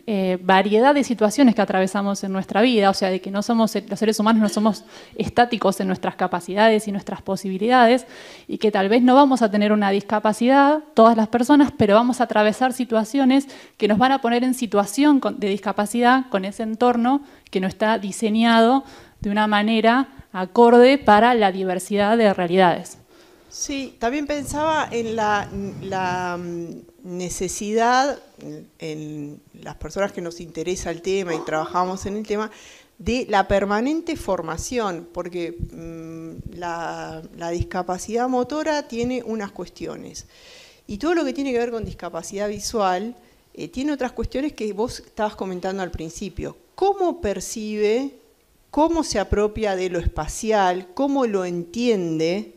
eh, variedad de situaciones que atravesamos en nuestra vida, o sea, de que no somos, los seres humanos no somos estáticos en nuestras capacidades y nuestras posibilidades, y que tal vez no vamos a tener una discapacidad, todas las personas, pero vamos a atravesar situaciones que nos van a poner en situación de discapacidad con ese entorno que no está diseñado de una manera acorde para la diversidad de realidades. Sí, también pensaba en la, mm, necesidad, en, las personas que nos interesa el tema y trabajamos en el tema, de la permanente formación, porque mm, la, discapacidad motora tiene unas cuestiones. Y todo lo que tiene que ver con discapacidad visual eh, tiene otras cuestiones que vos estabas comentando al principio. ¿Cómo percibe cómo se apropia de lo espacial, cómo lo entiende,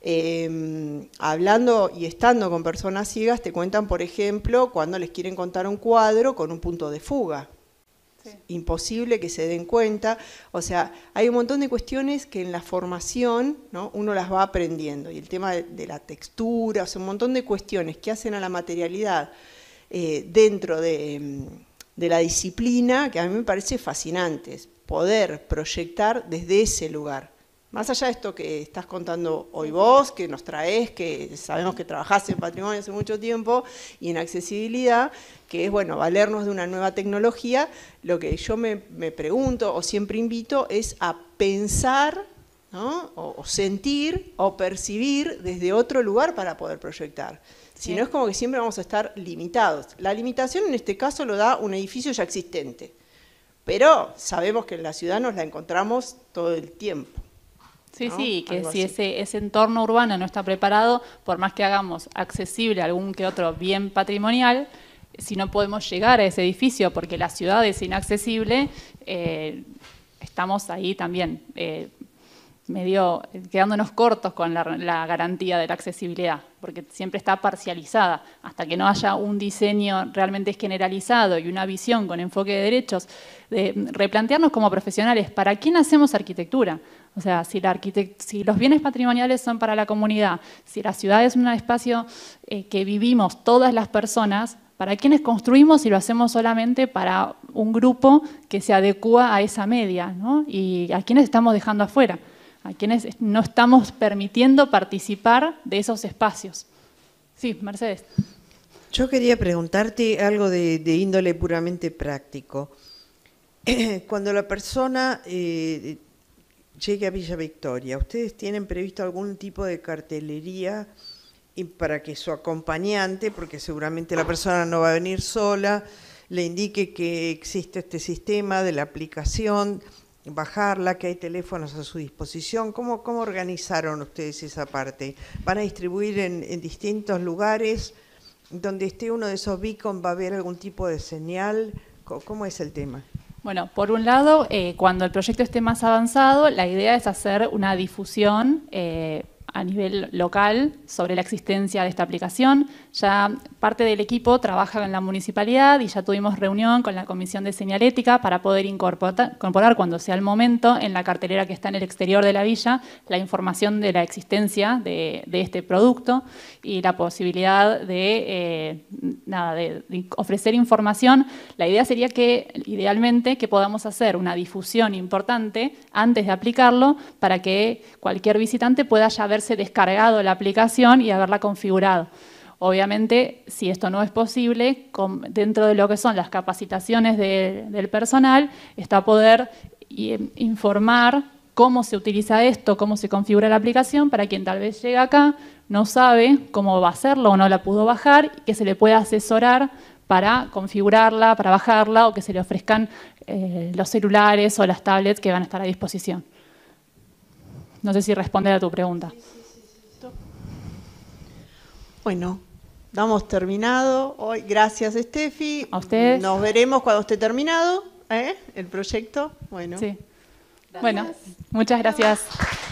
em, hablando y estando con personas ciegas, te cuentan, por ejemplo, cuando les quieren contar un cuadro con un punto de fuga. Imposible que se den cuenta. O sea, hay un montón de cuestiones que en la formación uno las va aprendiendo. Y el tema de, la textura, o sea, un montón de cuestiones que hacen a la materialidad eh, dentro de, em, de la disciplina, que a mí me parece fascinantes poder proyectar desde ese lugar. Más allá de esto que estás contando hoy vos, que nos traes, que sabemos que trabajaste en patrimonio hace mucho tiempo, y en accesibilidad, que es, bueno, valernos de una nueva tecnología, lo que yo me, pregunto o siempre invito es a pensar o, sentir o percibir desde otro lugar para poder proyectar. Si no es como que siempre vamos a estar limitados. La limitación en este caso lo da un edificio ya existente pero sabemos que en la ciudad nos la encontramos todo el tiempo. Sí, sí, que si ese, entorno urbano no está preparado, por más que hagamos accesible algún que otro bien patrimonial, si no podemos llegar a ese edificio porque la ciudad es inaccesible, eh, estamos ahí también eh, medio quedándonos cortos con la, garantía de la accesibilidad, porque siempre está parcializada. Hasta que no haya un diseño realmente generalizado y una visión con enfoque de derechos, de replantearnos como profesionales, ¿para quién hacemos arquitectura? O sea, si, la si los bienes patrimoniales son para la comunidad, si la ciudad es un espacio eh, que vivimos todas las personas, ¿para quiénes construimos si lo hacemos solamente para un grupo que se adecua a esa media? ¿Y a quiénes estamos dejando afuera? a quienes no estamos permitiendo participar de esos espacios. Sí, Mercedes. Yo quería preguntarte algo de, índole puramente práctico. Cuando la persona eh, llegue a Villa Victoria, ¿ustedes tienen previsto algún tipo de cartelería para que su acompañante, porque seguramente la persona no va a venir sola, le indique que existe este sistema de la aplicación bajarla, que hay teléfonos a su disposición. ¿Cómo, cómo organizaron ustedes esa parte? ¿Van a distribuir en, distintos lugares? Donde esté uno de esos beacons va a haber algún tipo de señal. ¿Cómo es el tema? Bueno, por un lado, eh, cuando el proyecto esté más avanzado, la idea es hacer una difusión eh, a nivel local sobre la existencia de esta aplicación. Ya parte del equipo trabaja en la municipalidad y ya tuvimos reunión con la Comisión de Señalética para poder incorporar cuando sea el momento en la cartelera que está en el exterior de la villa la información de la existencia de, este producto y la posibilidad de, eh, nada, de, ofrecer información. La idea sería que, idealmente, que podamos hacer una difusión importante antes de aplicarlo para que cualquier visitante pueda ya ver descargado la aplicación y haberla configurado. Obviamente, si esto no es posible, dentro de lo que son las capacitaciones del personal, está poder em, informar cómo se utiliza esto, cómo se configura la aplicación, para quien tal vez llega acá, no sabe cómo va a hacerlo o no la pudo bajar, y que se le pueda asesorar para configurarla, para bajarla o que se le ofrezcan eh, los celulares o las tablets que van a estar a disposición. No sé si responde a tu pregunta. Bueno, damos terminado hoy. Gracias, Steffi. A ustedes. Nos veremos cuando esté terminado ¿eh? el proyecto. Bueno. Sí. Bueno, muchas gracias.